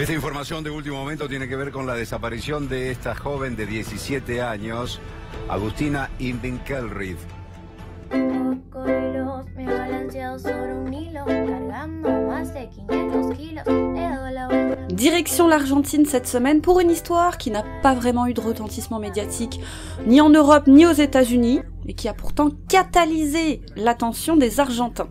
Cette ¿Eh? information de último momento tiene que ver avec la disparition de cette joven de 17 ans, Agustina Invinkelrid. Direction l'Argentine cette semaine pour une histoire qui n'a pas vraiment eu de retentissement médiatique, ni en Europe ni aux États-Unis, mais qui a pourtant catalysé l'attention des Argentins.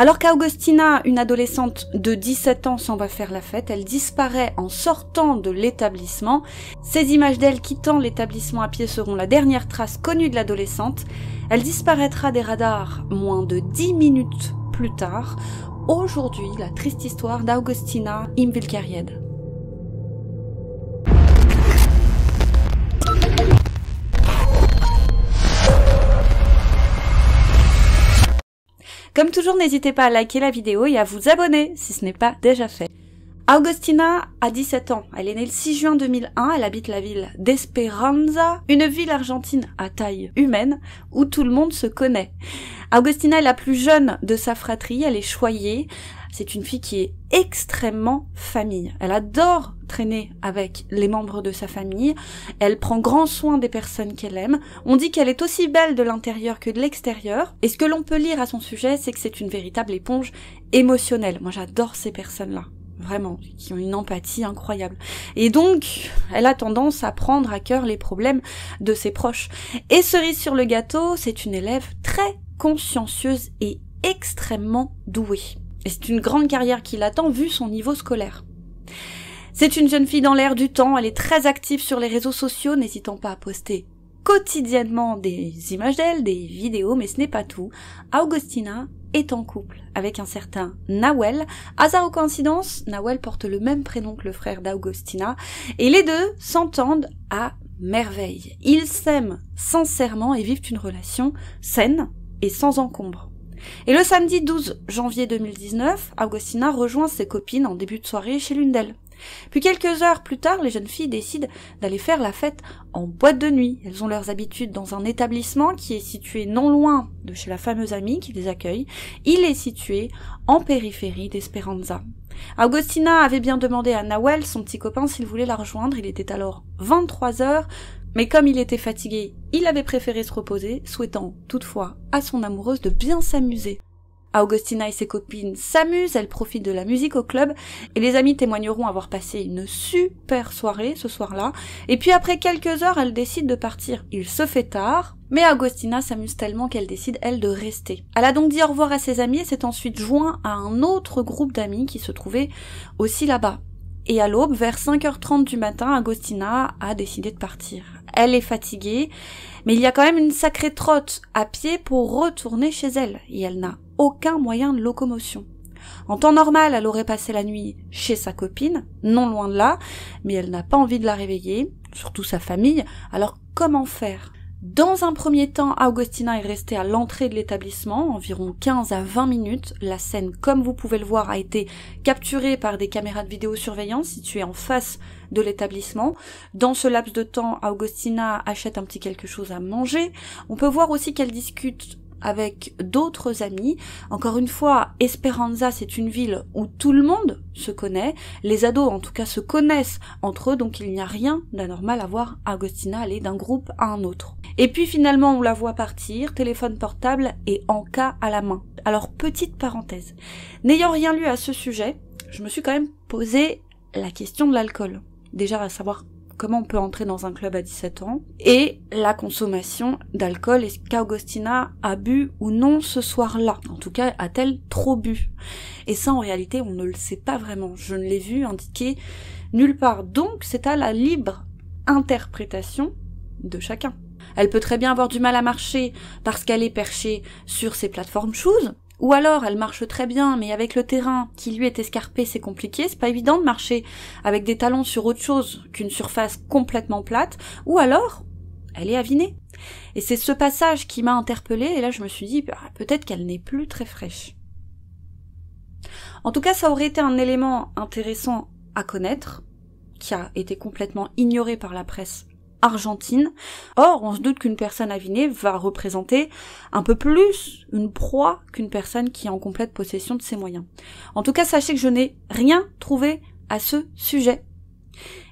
Alors qu'Augustina, une adolescente de 17 ans, s'en va faire la fête, elle disparaît en sortant de l'établissement. Ces images d'elle quittant l'établissement à pied seront la dernière trace connue de l'adolescente. Elle disparaîtra des radars moins de 10 minutes plus tard. Aujourd'hui, la triste histoire d'Augustina Imvilcaried. Comme toujours, n'hésitez pas à liker la vidéo et à vous abonner si ce n'est pas déjà fait. Augustina a 17 ans. Elle est née le 6 juin 2001. Elle habite la ville d'Esperanza, une ville argentine à taille humaine où tout le monde se connaît. Augustina est la plus jeune de sa fratrie. Elle est choyée. C'est une fille qui est extrêmement famille. Elle adore traîner avec les membres de sa famille. Elle prend grand soin des personnes qu'elle aime. On dit qu'elle est aussi belle de l'intérieur que de l'extérieur. Et ce que l'on peut lire à son sujet, c'est que c'est une véritable éponge émotionnelle. Moi, j'adore ces personnes-là. Vraiment, qui ont une empathie incroyable. Et donc, elle a tendance à prendre à cœur les problèmes de ses proches. Et cerise sur le gâteau, c'est une élève très consciencieuse et extrêmement douée. Et c'est une grande carrière qui l'attend vu son niveau scolaire. C'est une jeune fille dans l'air du temps, elle est très active sur les réseaux sociaux, n'hésitant pas à poster quotidiennement des images d'elle, des vidéos, mais ce n'est pas tout. Augustina est en couple avec un certain Nawel. Hasard ou coïncidence, Nawel porte le même prénom que le frère d'Augustina, et les deux s'entendent à merveille. Ils s'aiment sincèrement et vivent une relation saine et sans encombre. Et le samedi 12 janvier 2019, Augustina rejoint ses copines en début de soirée chez l'une d'elles. Puis quelques heures plus tard, les jeunes filles décident d'aller faire la fête en boîte de nuit. Elles ont leurs habitudes dans un établissement qui est situé non loin de chez la fameuse amie qui les accueille. Il est situé en périphérie d'Esperanza. Agostina avait bien demandé à Nawel, son petit copain, s'il voulait la rejoindre. Il était alors 23 heures. Mais comme il était fatigué, il avait préféré se reposer, souhaitant toutefois à son amoureuse de bien s'amuser. Augustina et ses copines s'amusent, elles profitent de la musique au club et les amis témoigneront avoir passé une super soirée ce soir-là. Et puis après quelques heures, elles décident de partir. Il se fait tard, mais Agostina s'amuse tellement qu'elle décide, elle, de rester. Elle a donc dit au revoir à ses amis et s'est ensuite joint à un autre groupe d'amis qui se trouvait aussi là-bas. Et à l'aube, vers 5h30 du matin, Agostina a décidé de partir. Elle est fatiguée, mais il y a quand même une sacrée trotte à pied pour retourner chez elle, et elle n'a aucun moyen de locomotion. En temps normal, elle aurait passé la nuit chez sa copine, non loin de là, mais elle n'a pas envie de la réveiller, surtout sa famille, alors comment faire Dans un premier temps, Augustina est restée à l'entrée de l'établissement, environ 15 à 20 minutes. La scène, comme vous pouvez le voir, a été capturée par des caméras de vidéosurveillance situées en face de l'établissement. Dans ce laps de temps, Augustina achète un petit quelque chose à manger. On peut voir aussi qu'elle discute avec d'autres amis. Encore une fois, Esperanza, c'est une ville où tout le monde se connaît. Les ados, en tout cas, se connaissent entre eux, donc il n'y a rien d'anormal à voir Agostina aller d'un groupe à un autre. Et puis finalement, on la voit partir, téléphone portable et cas à la main. Alors, petite parenthèse. N'ayant rien lu à ce sujet, je me suis quand même posé la question de l'alcool. Déjà à savoir comment on peut entrer dans un club à 17 ans, et la consommation d'alcool, est-ce qu'Augustina a bu ou non ce soir-là En tout cas, a-t-elle trop bu Et ça, en réalité, on ne le sait pas vraiment. Je ne l'ai vu indiqué nulle part. Donc, c'est à la libre interprétation de chacun. Elle peut très bien avoir du mal à marcher parce qu'elle est perchée sur ses plateformes shoes, ou alors elle marche très bien, mais avec le terrain qui lui est escarpé, c'est compliqué, c'est pas évident de marcher avec des talons sur autre chose qu'une surface complètement plate, ou alors elle est avinée. Et c'est ce passage qui m'a interpellée, et là je me suis dit, bah, peut-être qu'elle n'est plus très fraîche. En tout cas, ça aurait été un élément intéressant à connaître, qui a été complètement ignoré par la presse argentine. Or, on se doute qu'une personne avinée va représenter un peu plus une proie qu'une personne qui est en complète possession de ses moyens. En tout cas, sachez que je n'ai rien trouvé à ce sujet.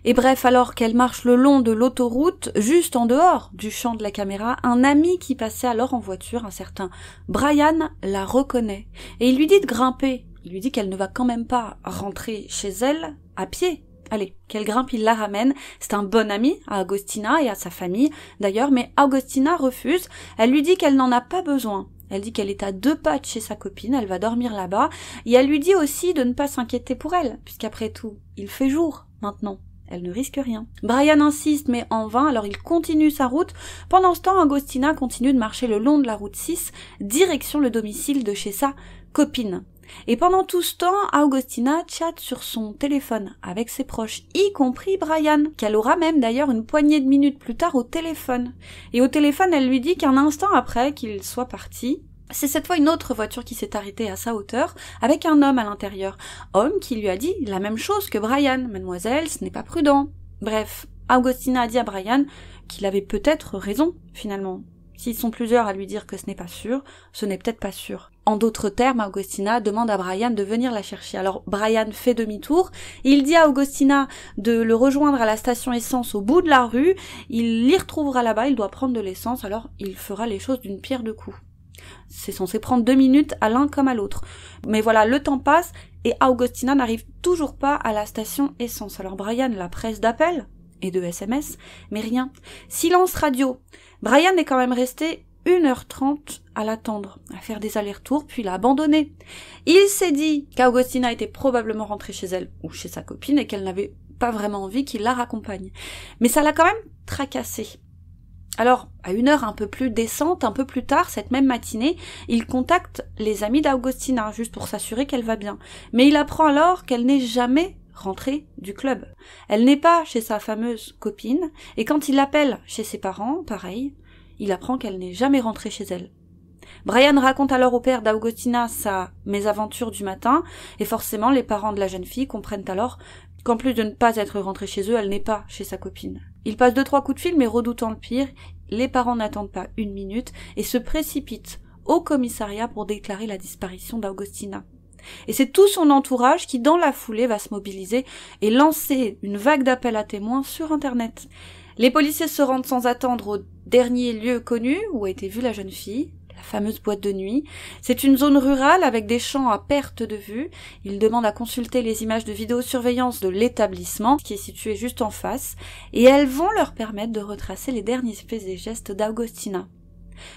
Et bref, alors qu'elle marche le long de l'autoroute, juste en dehors du champ de la caméra, un ami qui passait alors en voiture, un certain Brian, la reconnaît. Et il lui dit de grimper. Il lui dit qu'elle ne va quand même pas rentrer chez elle à pied, Allez, qu'elle grimpe, il la ramène. C'est un bon ami à Agostina et à sa famille, d'ailleurs, mais Agostina refuse. Elle lui dit qu'elle n'en a pas besoin. Elle dit qu'elle est à deux pas chez sa copine, elle va dormir là-bas, et elle lui dit aussi de ne pas s'inquiéter pour elle, puisqu'après tout, il fait jour maintenant. Elle ne risque rien. Brian insiste, mais en vain, alors il continue sa route. Pendant ce temps, Agostina continue de marcher le long de la route 6, direction le domicile de chez sa copine. Et pendant tout ce temps, Augustina chatte sur son téléphone avec ses proches, y compris Brian, qu'elle aura même d'ailleurs une poignée de minutes plus tard au téléphone. Et au téléphone, elle lui dit qu'un instant après qu'il soit parti, c'est cette fois une autre voiture qui s'est arrêtée à sa hauteur, avec un homme à l'intérieur. Homme qui lui a dit la même chose que Brian. Mademoiselle, ce n'est pas prudent. Bref, Augustina a dit à Brian qu'il avait peut-être raison, finalement. S'ils sont plusieurs à lui dire que ce n'est pas sûr, ce n'est peut-être pas sûr. En d'autres termes, Augustina demande à Brian de venir la chercher. Alors Brian fait demi-tour, il dit à Augustina de le rejoindre à la station essence au bout de la rue, il l'y retrouvera là-bas, il doit prendre de l'essence, alors il fera les choses d'une pierre deux coups. C'est censé prendre deux minutes à l'un comme à l'autre. Mais voilà, le temps passe et Augustina n'arrive toujours pas à la station essence. Alors Brian la presse d'appel et de SMS, mais rien. Silence radio. Brian est quand même resté une heure trente à l'attendre, à faire des allers-retours, puis l'a abandonné. Il s'est dit qu'Augustina était probablement rentrée chez elle ou chez sa copine et qu'elle n'avait pas vraiment envie qu'il la raccompagne. Mais ça l'a quand même tracassé. Alors, à une heure un peu plus décente, un peu plus tard, cette même matinée, il contacte les amis d'Augustina, juste pour s'assurer qu'elle va bien. Mais il apprend alors qu'elle n'est jamais rentrée du club. Elle n'est pas chez sa fameuse copine, et quand il l'appelle chez ses parents, pareil, il apprend qu'elle n'est jamais rentrée chez elle. Brian raconte alors au père d'Augustina sa mésaventure du matin, et forcément les parents de la jeune fille comprennent alors qu'en plus de ne pas être rentrée chez eux, elle n'est pas chez sa copine. Il passe deux trois coups de fil, mais redoutant le pire, les parents n'attendent pas une minute et se précipitent au commissariat pour déclarer la disparition d'Augustina. Et c'est tout son entourage qui, dans la foulée, va se mobiliser et lancer une vague d'appels à témoins sur Internet. Les policiers se rendent sans attendre au dernier lieu connu où a été vue la jeune fille, la fameuse boîte de nuit. C'est une zone rurale avec des champs à perte de vue. Ils demandent à consulter les images de vidéosurveillance de l'établissement qui est situé juste en face et elles vont leur permettre de retracer les derniers faits et gestes d'Augustina.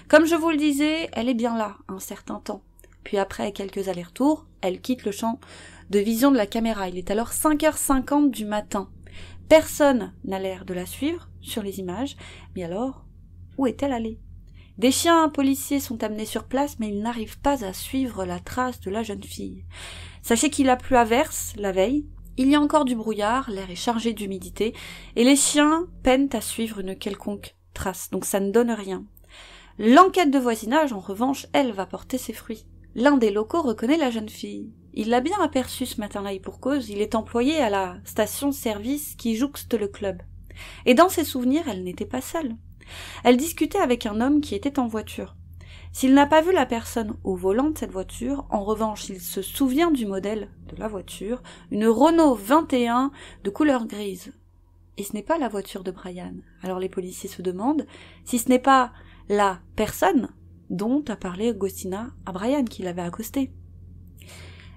Comme je vous le disais, elle est bien là, un certain temps. Puis après quelques allers-retours, elle quitte le champ de vision de la caméra. Il est alors 5h50 du matin. Personne n'a l'air de la suivre sur les images. Mais alors, où est-elle allée Des chiens policiers sont amenés sur place, mais ils n'arrivent pas à suivre la trace de la jeune fille. Sachez qu'il a plu à verse la veille. Il y a encore du brouillard, l'air est chargé d'humidité, et les chiens peinent à suivre une quelconque trace, donc ça ne donne rien. L'enquête de voisinage, en revanche, elle va porter ses fruits. L'un des locaux reconnaît la jeune fille. Il l'a bien aperçue ce matin-là et pour cause, il est employé à la station-service qui jouxte le club. Et dans ses souvenirs, elle n'était pas seule. Elle discutait avec un homme qui était en voiture. S'il n'a pas vu la personne au volant de cette voiture, en revanche, il se souvient du modèle de la voiture, une Renault 21 de couleur grise. Et ce n'est pas la voiture de Brian. Alors les policiers se demandent si ce n'est pas la personne dont a parlé Agostina à Brian qui l'avait accosté.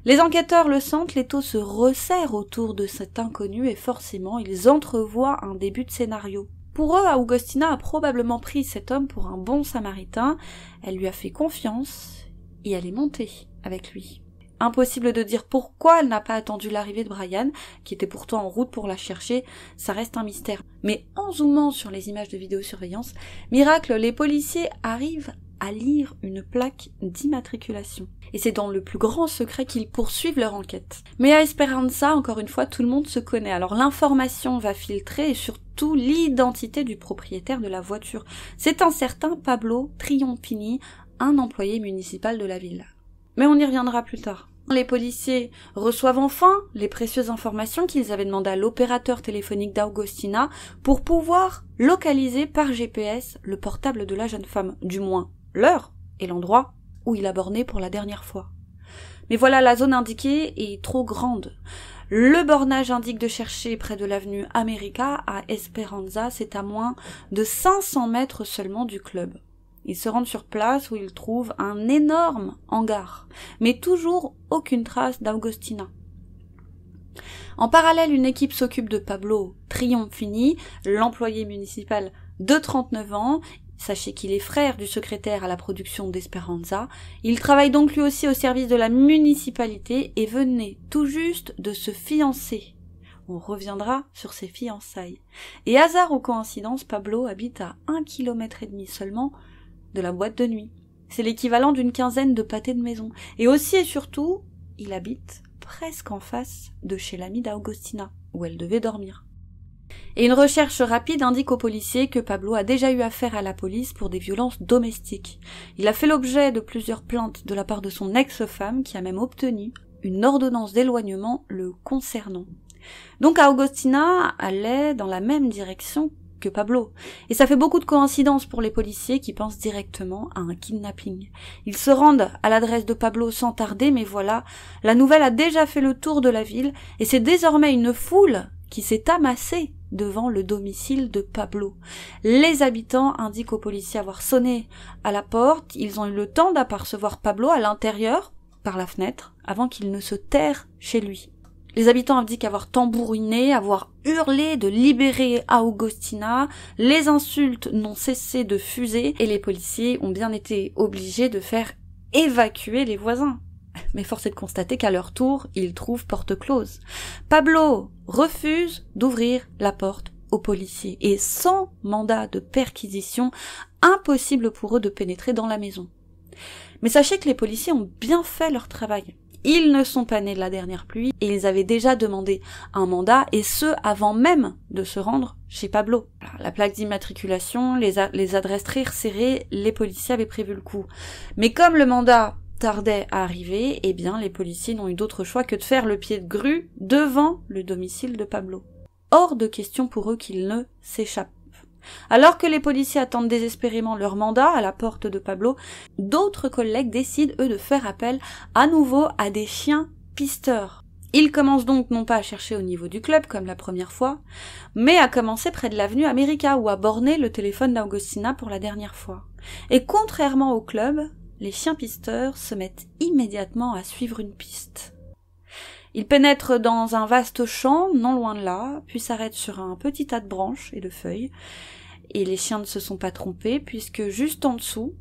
Les enquêteurs le sentent, les taux se resserrent autour de cet inconnu et forcément ils entrevoient un début de scénario. Pour eux, Augustina a probablement pris cet homme pour un bon samaritain, elle lui a fait confiance et elle est montée avec lui. Impossible de dire pourquoi elle n'a pas attendu l'arrivée de Brian, qui était pourtant en route pour la chercher, ça reste un mystère. Mais en zoomant sur les images de vidéosurveillance, miracle, les policiers arrivent à lire une plaque d'immatriculation. Et c'est dans le plus grand secret qu'ils poursuivent leur enquête. Mais à Esperanza, encore une fois, tout le monde se connaît. Alors l'information va filtrer et surtout l'identité du propriétaire de la voiture. C'est un certain Pablo Triompini, un employé municipal de la ville. Mais on y reviendra plus tard. Les policiers reçoivent enfin les précieuses informations qu'ils avaient demandées à l'opérateur téléphonique d'Augustina pour pouvoir localiser par GPS le portable de la jeune femme, du moins l'heure et l'endroit où il a borné pour la dernière fois. Mais voilà, la zone indiquée est trop grande. Le bornage indique de chercher près de l'avenue America à Esperanza, c'est à moins de 500 mètres seulement du club. Ils se rendent sur place où ils trouvent un énorme hangar, mais toujours aucune trace d'Augustina. En parallèle, une équipe s'occupe de Pablo fini, l'employé municipal de 39 ans. Sachez qu'il est frère du secrétaire à la production d'Esperanza. Il travaille donc lui aussi au service de la municipalité et venait tout juste de se fiancer. On reviendra sur ses fiançailles. Et hasard ou coïncidence, Pablo habite à un kilomètre et demi seulement de la boîte de nuit. C'est l'équivalent d'une quinzaine de pâtés de maison. Et aussi et surtout, il habite presque en face de chez l'ami d'Augustina, où elle devait dormir et une recherche rapide indique aux policiers que Pablo a déjà eu affaire à la police pour des violences domestiques. Il a fait l'objet de plusieurs plaintes de la part de son ex-femme qui a même obtenu une ordonnance d'éloignement le concernant. Donc Augustina allait dans la même direction que Pablo. Et ça fait beaucoup de coïncidences pour les policiers qui pensent directement à un kidnapping. Ils se rendent à l'adresse de Pablo sans tarder, mais voilà, la nouvelle a déjà fait le tour de la ville, et c'est désormais une foule qui s'est amassée devant le domicile de Pablo. Les habitants indiquent aux policiers avoir sonné à la porte. Ils ont eu le temps d'apercevoir Pablo à l'intérieur, par la fenêtre, avant qu'il ne se terre chez lui. Les habitants indiquent avoir tambouriné, avoir hurlé de libérer Augustina, les insultes n'ont cessé de fuser et les policiers ont bien été obligés de faire évacuer les voisins mais force est de constater qu'à leur tour, ils trouvent porte close. Pablo refuse d'ouvrir la porte aux policiers, et sans mandat de perquisition, impossible pour eux de pénétrer dans la maison. Mais sachez que les policiers ont bien fait leur travail. Ils ne sont pas nés de la dernière pluie et ils avaient déjà demandé un mandat et ce avant même de se rendre chez Pablo. La plaque d'immatriculation, les, adresses très resserrées, les policiers avaient prévu le coup. Mais comme le mandat tardait à arriver, eh bien les policiers n'ont eu d'autre choix que de faire le pied de grue devant le domicile de Pablo. Hors de question pour eux qu'il ne s'échappe. Alors que les policiers attendent désespérément leur mandat à la porte de Pablo, d'autres collègues décident eux de faire appel à nouveau à des chiens pisteurs. Ils commencent donc non pas à chercher au niveau du club comme la première fois, mais à commencer près de l'avenue America ou à borner le téléphone d'Augustina pour la dernière fois. Et contrairement au club, les chiens pisteurs se mettent immédiatement à suivre une piste. Ils pénètrent dans un vaste champ, non loin de là, puis s'arrêtent sur un petit tas de branches et de feuilles. Et les chiens ne se sont pas trompés, puisque juste en dessous,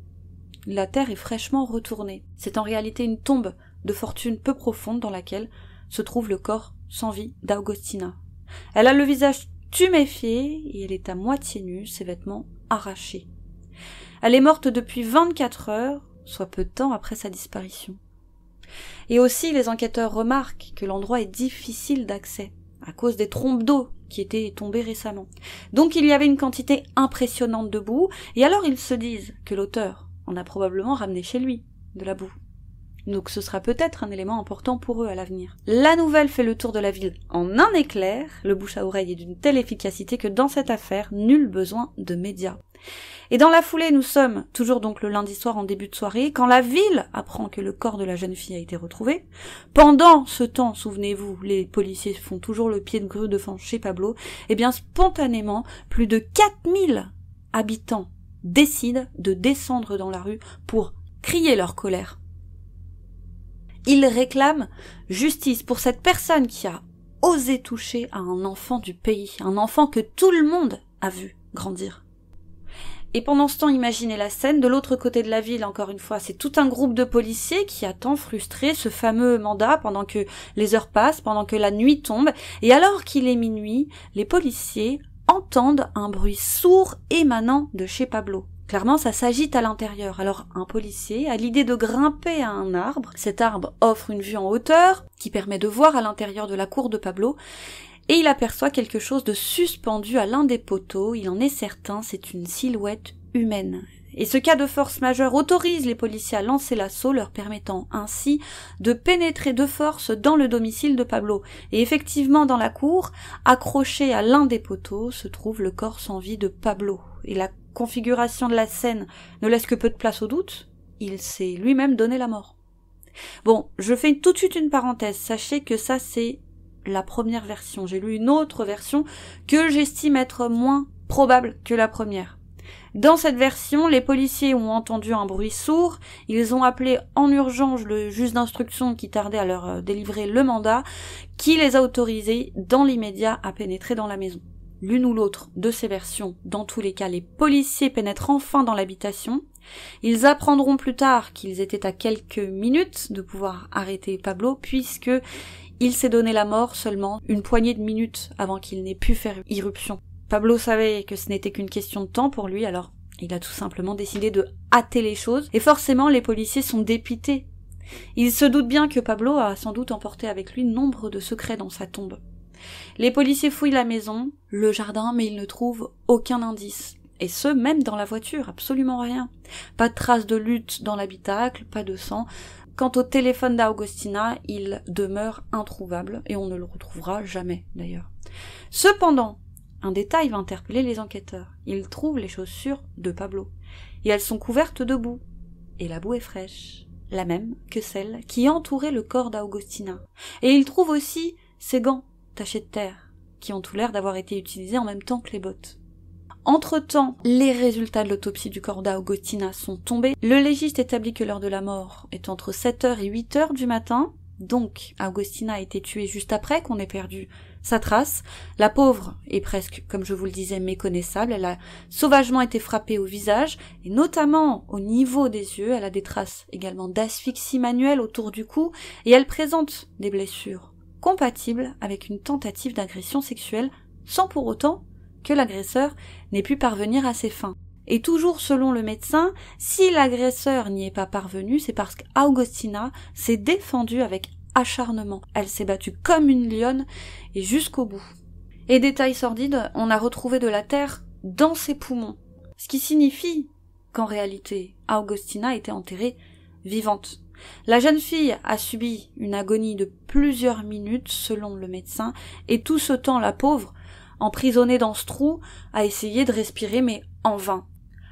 la terre est fraîchement retournée. C'est en réalité une tombe de fortune peu profonde dans laquelle se trouve le corps sans vie d'Augustina. Elle a le visage tuméfié et elle est à moitié nue, ses vêtements arrachés. Elle est morte depuis 24 heures soit peu de temps après sa disparition. Et aussi les enquêteurs remarquent que l'endroit est difficile d'accès, à cause des trompes d'eau qui étaient tombées récemment. Donc il y avait une quantité impressionnante de boue, et alors ils se disent que l'auteur en a probablement ramené chez lui de la boue. Donc ce sera peut-être un élément important pour eux à l'avenir. La nouvelle fait le tour de la ville en un éclair, le bouche à oreille est d'une telle efficacité que dans cette affaire, nul besoin de médias. Et dans la foulée, nous sommes toujours donc le lundi soir en début de soirée, quand la ville apprend que le corps de la jeune fille a été retrouvé. Pendant ce temps, souvenez-vous, les policiers font toujours le pied de grue devant chez Pablo, et eh bien spontanément, plus de 4000 habitants décident de descendre dans la rue pour crier leur colère il réclame justice pour cette personne qui a osé toucher à un enfant du pays, un enfant que tout le monde a vu grandir. Et pendant ce temps, imaginez la scène, de l'autre côté de la ville, encore une fois, c'est tout un groupe de policiers qui attend frustré ce fameux mandat pendant que les heures passent, pendant que la nuit tombe, et alors qu'il est minuit, les policiers entendent un bruit sourd émanant de chez Pablo. Clairement, ça s'agite à l'intérieur. Alors un policier a l'idée de grimper à un arbre. Cet arbre offre une vue en hauteur qui permet de voir à l'intérieur de la cour de Pablo. Et il aperçoit quelque chose de suspendu à l'un des poteaux. Il en est certain, c'est une silhouette humaine. Et ce cas de force majeure autorise les policiers à lancer l'assaut, leur permettant ainsi de pénétrer de force dans le domicile de Pablo. Et effectivement, dans la cour, accroché à l'un des poteaux, se trouve le corps sans vie de Pablo. Et la configuration de la scène ne laisse que peu de place au doute. Il s'est lui-même donné la mort. Bon, je fais tout de suite une parenthèse. Sachez que ça, c'est la première version. J'ai lu une autre version que j'estime être moins probable que la première. Dans cette version, les policiers ont entendu un bruit sourd, ils ont appelé en urgence le juge d'instruction qui tardait à leur euh, délivrer le mandat, qui les a autorisés dans l'immédiat à pénétrer dans la maison. L'une ou l'autre de ces versions, dans tous les cas, les policiers pénètrent enfin dans l'habitation. Ils apprendront plus tard qu'ils étaient à quelques minutes de pouvoir arrêter Pablo, puisque il s'est donné la mort seulement une poignée de minutes avant qu'il n'ait pu faire irruption. Pablo savait que ce n'était qu'une question de temps pour lui, alors il a tout simplement décidé de hâter les choses, et forcément les policiers sont dépités. Ils se doutent bien que Pablo a sans doute emporté avec lui nombre de secrets dans sa tombe. Les policiers fouillent la maison, le jardin, mais ils ne trouvent aucun indice. Et ce, même dans la voiture, absolument rien. Pas de traces de lutte dans l'habitacle, pas de sang. Quant au téléphone d'Augustina, il demeure introuvable et on ne le retrouvera jamais d'ailleurs. Cependant, un détail va interpeller les enquêteurs. Ils trouvent les chaussures de Pablo. Et elles sont couvertes de boue. Et la boue est fraîche. La même que celle qui entourait le corps d'Augustina. Et ils trouvent aussi ses gants tachés de terre, qui ont tout l'air d'avoir été utilisés en même temps que les bottes. Entre-temps, les résultats de l'autopsie du corps d'Augustina sont tombés. Le légiste établit que l'heure de la mort est entre 7h et 8h du matin. Donc, Augustina a été tuée juste après qu'on ait perdu sa trace. La pauvre est presque, comme je vous le disais, méconnaissable. Elle a sauvagement été frappée au visage, et notamment au niveau des yeux. Elle a des traces également d'asphyxie manuelle autour du cou, et elle présente des blessures compatibles avec une tentative d'agression sexuelle, sans pour autant que l'agresseur n'ait pu parvenir à ses fins. Et toujours selon le médecin, si l'agresseur n'y est pas parvenu, c'est parce qu'Augustina s'est défendue avec acharnement. Elle s'est battue comme une lionne et jusqu'au bout. Et détail sordide, on a retrouvé de la terre dans ses poumons. Ce qui signifie qu'en réalité, Augustina était enterrée vivante. La jeune fille a subi une agonie de plusieurs minutes, selon le médecin, et tout ce temps, la pauvre, emprisonnée dans ce trou, a essayé de respirer, mais en vain.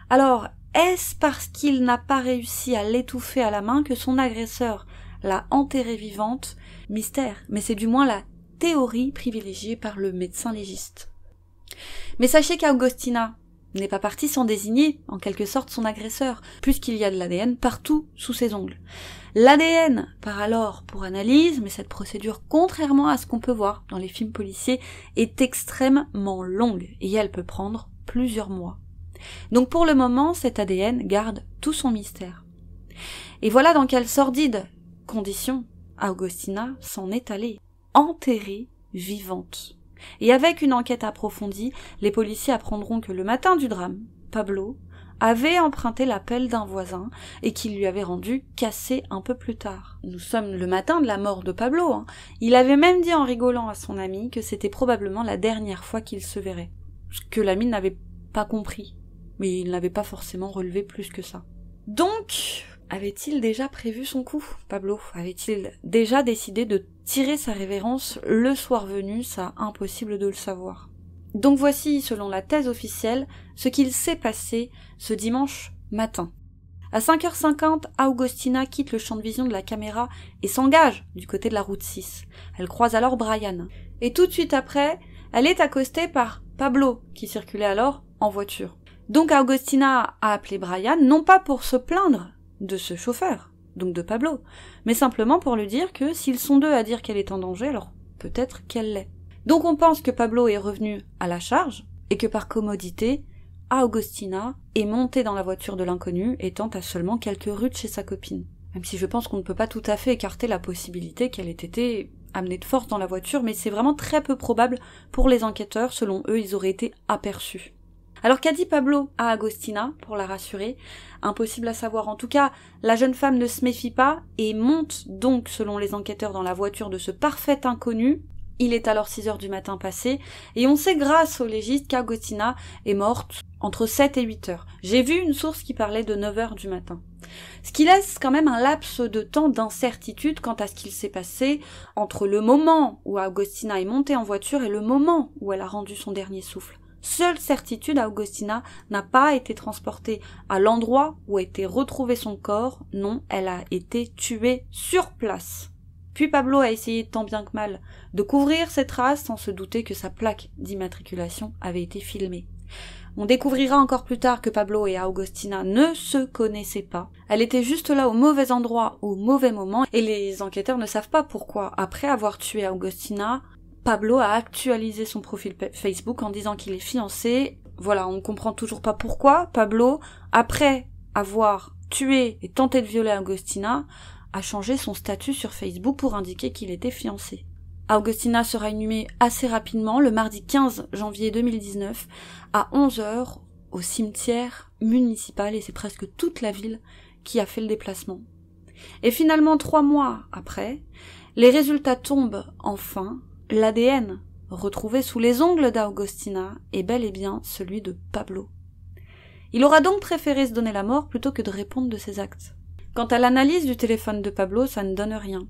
Alors, est-ce parce qu'il n'a pas réussi à l'étouffer à la main que son agresseur l'a enterrée vivante, mystère, mais c'est du moins la théorie privilégiée par le médecin légiste. Mais sachez qu'Augustina n'est pas partie sans désigner, en quelque sorte, son agresseur, puisqu'il y a de l'ADN partout sous ses ongles. L'ADN part alors pour analyse, mais cette procédure, contrairement à ce qu'on peut voir dans les films policiers, est extrêmement longue et elle peut prendre plusieurs mois. Donc pour le moment, cet ADN garde tout son mystère. Et voilà dans quelle sordide condition, Augustina s'en est allée, enterrée vivante. Et avec une enquête approfondie, les policiers apprendront que le matin du drame, Pablo avait emprunté l'appel d'un voisin et qu'il lui avait rendu cassé un peu plus tard. Nous sommes le matin de la mort de Pablo. Hein. Il avait même dit en rigolant à son ami que c'était probablement la dernière fois qu'il se verrait. Ce que l'ami n'avait pas compris. Mais il n'avait pas forcément relevé plus que ça. Donc, avait-il déjà prévu son coup, Pablo Avait-il déjà décidé de tirer sa révérence le soir venu Ça, impossible de le savoir. Donc voici, selon la thèse officielle, ce qu'il s'est passé ce dimanche matin. À 5h50, Augustina quitte le champ de vision de la caméra et s'engage du côté de la route 6. Elle croise alors Brian. Et tout de suite après, elle est accostée par Pablo, qui circulait alors en voiture. Donc Augustina a appelé Brian, non pas pour se plaindre, de ce chauffeur, donc de Pablo, mais simplement pour lui dire que s'ils sont deux à dire qu'elle est en danger, alors peut-être qu'elle l'est. Donc on pense que Pablo est revenu à la charge, et que par commodité, Augustina est montée dans la voiture de l'inconnu, étant à seulement quelques rues de chez sa copine. Même si je pense qu'on ne peut pas tout à fait écarter la possibilité qu'elle ait été amenée de force dans la voiture, mais c'est vraiment très peu probable pour les enquêteurs, selon eux ils auraient été aperçus. Alors qu'a dit Pablo à Agostina pour la rassurer Impossible à savoir. En tout cas, la jeune femme ne se méfie pas et monte donc, selon les enquêteurs, dans la voiture de ce parfait inconnu. Il est alors 6 heures du matin passé et on sait grâce au légiste qu'Agostina est morte entre 7 et 8 heures. J'ai vu une source qui parlait de 9 heures du matin. Ce qui laisse quand même un laps de temps d'incertitude quant à ce qu'il s'est passé entre le moment où Agostina est montée en voiture et le moment où elle a rendu son dernier souffle. Seule certitude, Augustina n'a pas été transportée à l'endroit où a été retrouvé son corps, non, elle a été tuée sur place. Puis Pablo a essayé tant bien que mal de couvrir ses traces sans se douter que sa plaque d'immatriculation avait été filmée. On découvrira encore plus tard que Pablo et Augustina ne se connaissaient pas. Elle était juste là au mauvais endroit, au mauvais moment, et les enquêteurs ne savent pas pourquoi, après avoir tué Augustina, Pablo a actualisé son profil Facebook en disant qu'il est fiancé. Voilà, on comprend toujours pas pourquoi Pablo, après avoir tué et tenté de violer Agostina, a changé son statut sur Facebook pour indiquer qu'il était fiancé. Agostina sera inhumée assez rapidement le mardi 15 janvier 2019 à 11h au cimetière municipal et c'est presque toute la ville qui a fait le déplacement. Et finalement, trois mois après, les résultats tombent enfin L'ADN retrouvé sous les ongles d'Augostina est bel et bien celui de Pablo. Il aura donc préféré se donner la mort plutôt que de répondre de ses actes. Quant à l'analyse du téléphone de Pablo, ça ne donne rien.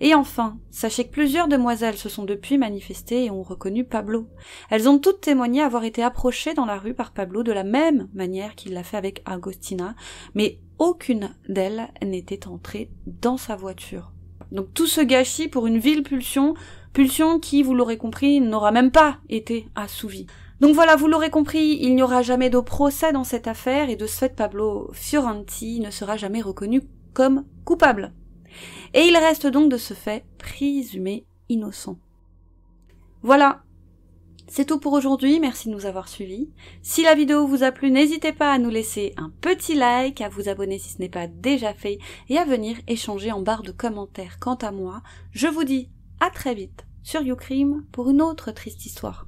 Et enfin, sachez que plusieurs demoiselles se sont depuis manifestées et ont reconnu Pablo. Elles ont toutes témoigné avoir été approchées dans la rue par Pablo de la même manière qu'il l'a fait avec Agostina, mais aucune d'elles n'était entrée dans sa voiture. Donc tout ce gâchis pour une ville pulsion Pulsion qui, vous l'aurez compris, n'aura même pas été assouvie. Donc voilà, vous l'aurez compris, il n'y aura jamais de procès dans cette affaire et de ce fait Pablo Fiorenti ne sera jamais reconnu comme coupable. Et il reste donc de ce fait présumé innocent. Voilà, c'est tout pour aujourd'hui, merci de nous avoir suivis. Si la vidéo vous a plu, n'hésitez pas à nous laisser un petit like, à vous abonner si ce n'est pas déjà fait, et à venir échanger en barre de commentaires. Quant à moi, je vous dis à très vite sur YouCrime pour une autre triste histoire.